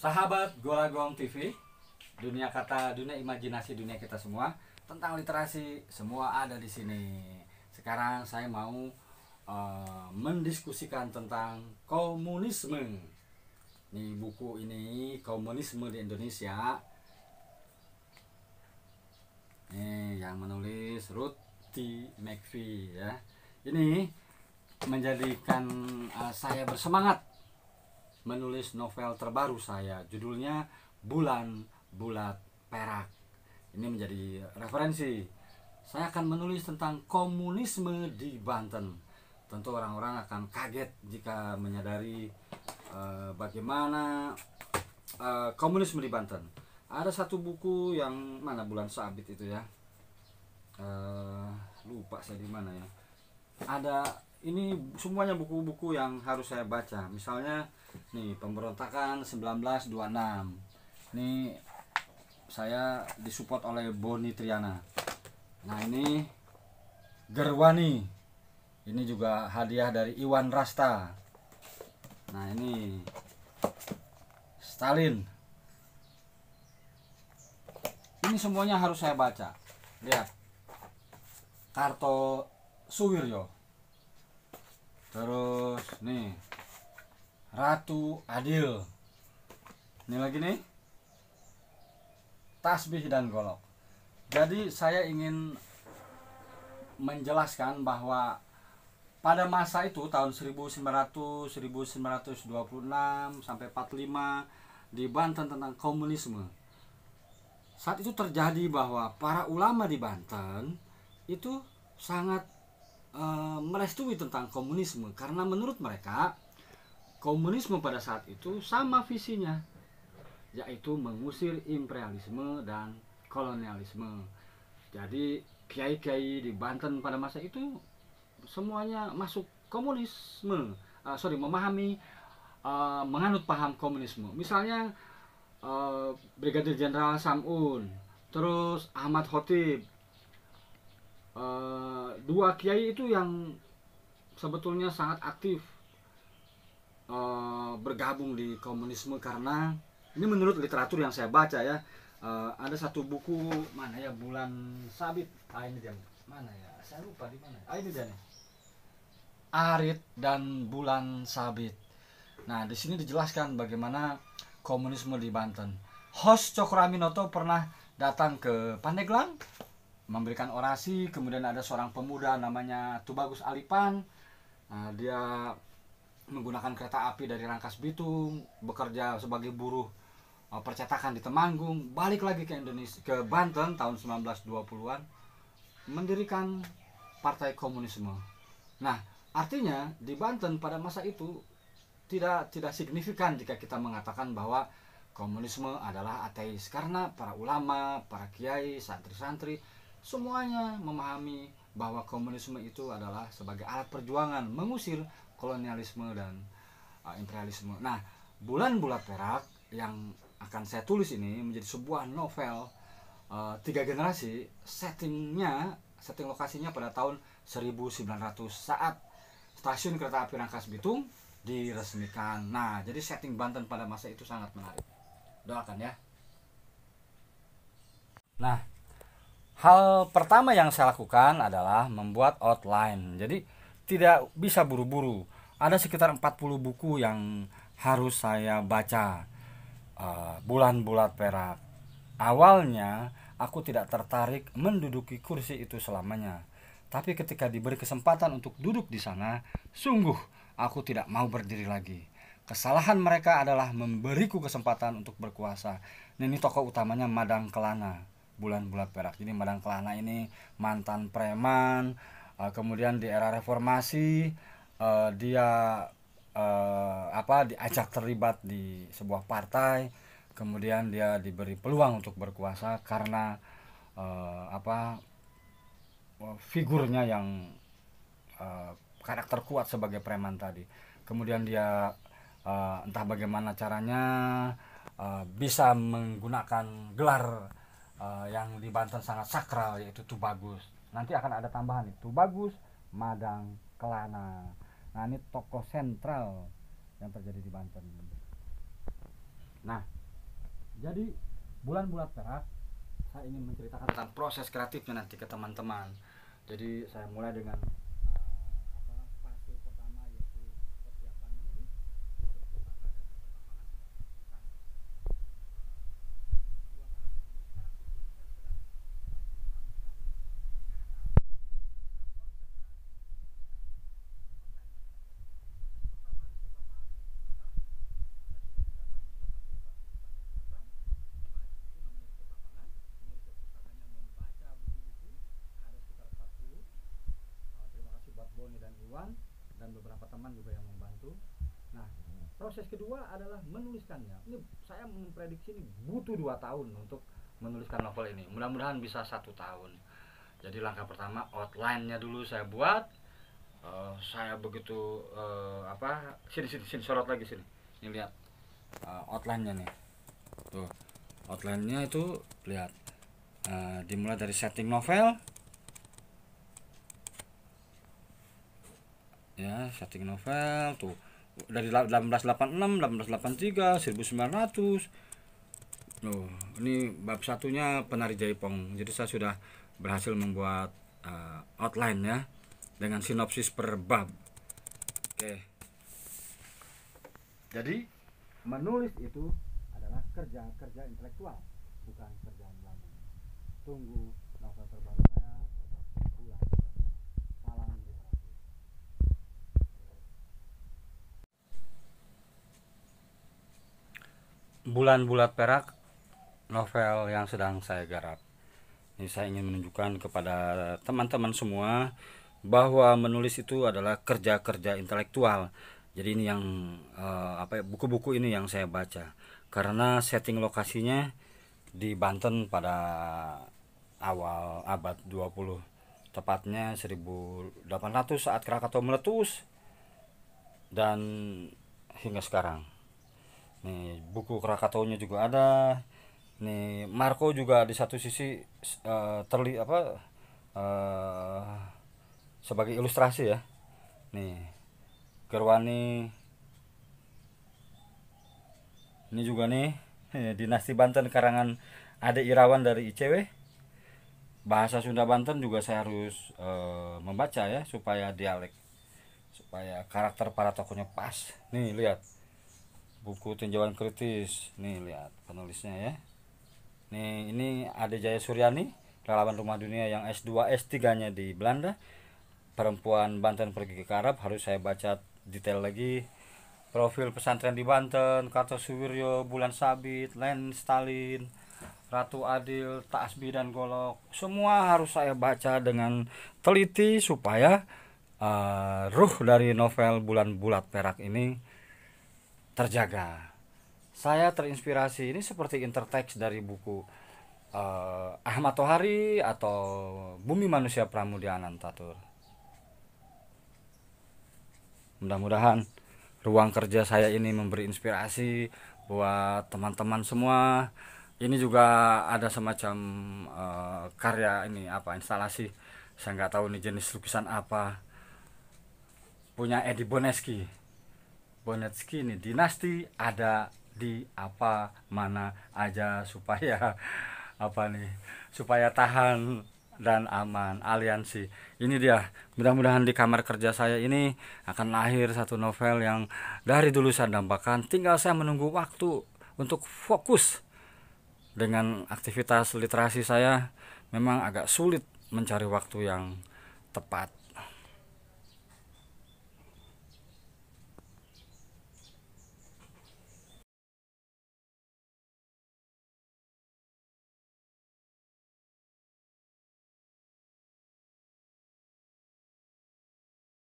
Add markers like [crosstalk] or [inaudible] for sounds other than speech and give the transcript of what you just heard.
Sahabat Golagong TV, dunia kata, dunia imajinasi, dunia kita semua tentang literasi semua ada di sini. Sekarang saya mau uh, mendiskusikan tentang komunisme. Nih buku ini komunisme di Indonesia. Nih yang menulis Ruti McVie ya. Ini menjadikan uh, saya bersemangat menulis novel terbaru saya. Judulnya Bulan Bulat Perak. Ini menjadi referensi. Saya akan menulis tentang komunisme di Banten. Tentu orang-orang akan kaget jika menyadari uh, bagaimana uh, komunisme di Banten. Ada satu buku yang mana bulan Sabit itu ya. Uh, lupa saya di mana ya ada ini semuanya buku-buku yang harus saya baca. Misalnya nih pemberontakan 1926. Ini saya disupport oleh Boni Triana. Nah, ini Gerwani. Ini juga hadiah dari Iwan Rasta. Nah, ini Stalin. Ini semuanya harus saya baca. Lihat. Karto Suwiryo terus nih Ratu Adil ini lagi nih tasbih dan golok jadi saya ingin menjelaskan bahwa pada masa itu tahun 1900 1926 sampai 45 di Banten tentang komunisme saat itu terjadi bahwa para ulama di Banten itu sangat Eh, merestui tentang komunisme karena menurut mereka komunisme pada saat itu sama visinya yaitu mengusir imperialisme dan kolonialisme. Jadi kiai-kiai di Banten pada masa itu semuanya masuk komunisme, uh, sorry memahami, uh, menganut paham komunisme. Misalnya uh, Brigadir Jenderal Samun, terus Ahmad Khotib, uh, dua kiai itu yang sebetulnya sangat aktif uh, bergabung di komunisme karena ini menurut literatur yang saya baca ya uh, ada satu buku mana ya bulan sabit ah ini dia mana ya saya lupa di mana ah ini dia nih Arit dan bulan sabit nah di sini dijelaskan bagaimana komunisme di Banten host Cokraminoto pernah datang ke Pandeglang memberikan orasi kemudian ada seorang pemuda namanya Tubagus Alipan nah, dia menggunakan kereta api dari Rangkas Bitung bekerja sebagai buruh eh, percetakan di Temanggung balik lagi ke Indonesia ke Banten tahun 1920-an mendirikan Partai Komunisme nah artinya di Banten pada masa itu tidak tidak signifikan jika kita mengatakan bahwa komunisme adalah ateis karena para ulama para kiai santri-santri semuanya memahami bahwa komunisme itu adalah sebagai alat perjuangan mengusir kolonialisme dan uh, imperialisme. Nah, bulan bulat perak yang akan saya tulis ini menjadi sebuah novel uh, tiga generasi settingnya setting lokasinya pada tahun 1900 saat stasiun kereta api Rangkas Bitung diresmikan. Nah, jadi setting Banten pada masa itu sangat menarik. Doakan ya. Nah, Hal pertama yang saya lakukan adalah membuat outline. Jadi tidak bisa buru-buru. Ada sekitar 40 buku yang harus saya baca. Uh, eh, bulan bulat perak. Awalnya aku tidak tertarik menduduki kursi itu selamanya. Tapi ketika diberi kesempatan untuk duduk di sana, sungguh aku tidak mau berdiri lagi. Kesalahan mereka adalah memberiku kesempatan untuk berkuasa. ini tokoh utamanya Madang Kelana bulan bulat perak ini, Madang Kelana ini mantan preman uh, kemudian di era reformasi uh, dia uh, apa diajak terlibat di sebuah partai kemudian dia diberi peluang untuk berkuasa karena uh, apa figurnya yang uh, karakter kuat sebagai preman tadi kemudian dia uh, entah bagaimana caranya uh, bisa menggunakan gelar uh, yang di Banten sangat sakral yaitu Tubagus. Nanti akan ada tambahan nih, Tubagus, Madang, Kelana. Nah, ini tokoh sentral yang terjadi di Banten. Nah, jadi bulan bulan perak saya ingin menceritakan tentang proses kreatifnya nanti ke teman-teman. Jadi saya mulai dengan teman juga yang membantu nah proses kedua adalah menuliskannya ini saya memprediksi ini butuh dua tahun untuk menuliskan novel ini mudah-mudahan bisa satu tahun jadi langkah pertama outline-nya dulu saya buat uh, saya begitu uh, apa sini sini sini sorot lagi sini ini lihat uh, outline-nya nih tuh outline-nya itu lihat uh, dimulai dari setting novel ya setting novel tuh dari 1886 1883 1900 loh ini bab satunya penari jaipong jadi saya sudah berhasil membuat uh, outline ya dengan sinopsis per bab oke jadi menulis itu adalah kerja-kerja intelektual bukan kerja lama tunggu Bulan Bulat Perak novel yang sedang saya garap. Ini saya ingin menunjukkan kepada teman-teman semua bahwa menulis itu adalah kerja-kerja intelektual. Jadi ini yang eh, apa ya, buku-buku ini yang saya baca karena setting lokasinya di Banten pada awal abad 20 tepatnya 1800 saat Krakatau meletus dan hingga sekarang nih buku Krakatonya juga ada nih Marco juga di satu sisi uh, terli apa uh, sebagai ilustrasi ya nih Gerwani ini juga nih [laughs] dinasti Banten karangan Ade Irawan dari ICW bahasa Sunda Banten juga saya harus uh, membaca ya supaya dialek supaya karakter para tokonya pas nih lihat buku tinjauan kritis nih lihat penulisnya ya nih ini Ade Jaya Suryani relawan rumah dunia yang S2 S3 nya di Belanda perempuan Banten pergi ke Arab harus saya baca detail lagi profil pesantren di Banten Kartosuwiryo Bulan Sabit Len Stalin Ratu Adil, Tasbi dan Golok semua harus saya baca dengan teliti supaya uh, ruh dari novel Bulan Bulat Perak ini terjaga. Saya terinspirasi ini seperti intertext dari buku uh, Ahmad Tohari atau Bumi Manusia Pramudia Anantatur. Mudah-mudahan ruang kerja saya ini memberi inspirasi buat teman-teman semua. Ini juga ada semacam uh, karya ini apa instalasi. Saya nggak tahu ini jenis lukisan apa. Punya Edi Boneski Bonetski ini dinasti ada di apa mana aja supaya [laughs] apa nih supaya tahan dan aman aliansi ini dia mudah-mudahan di kamar kerja saya ini akan lahir satu novel yang dari dulu saya dambakan tinggal saya menunggu waktu untuk fokus dengan aktivitas literasi saya memang agak sulit mencari waktu yang tepat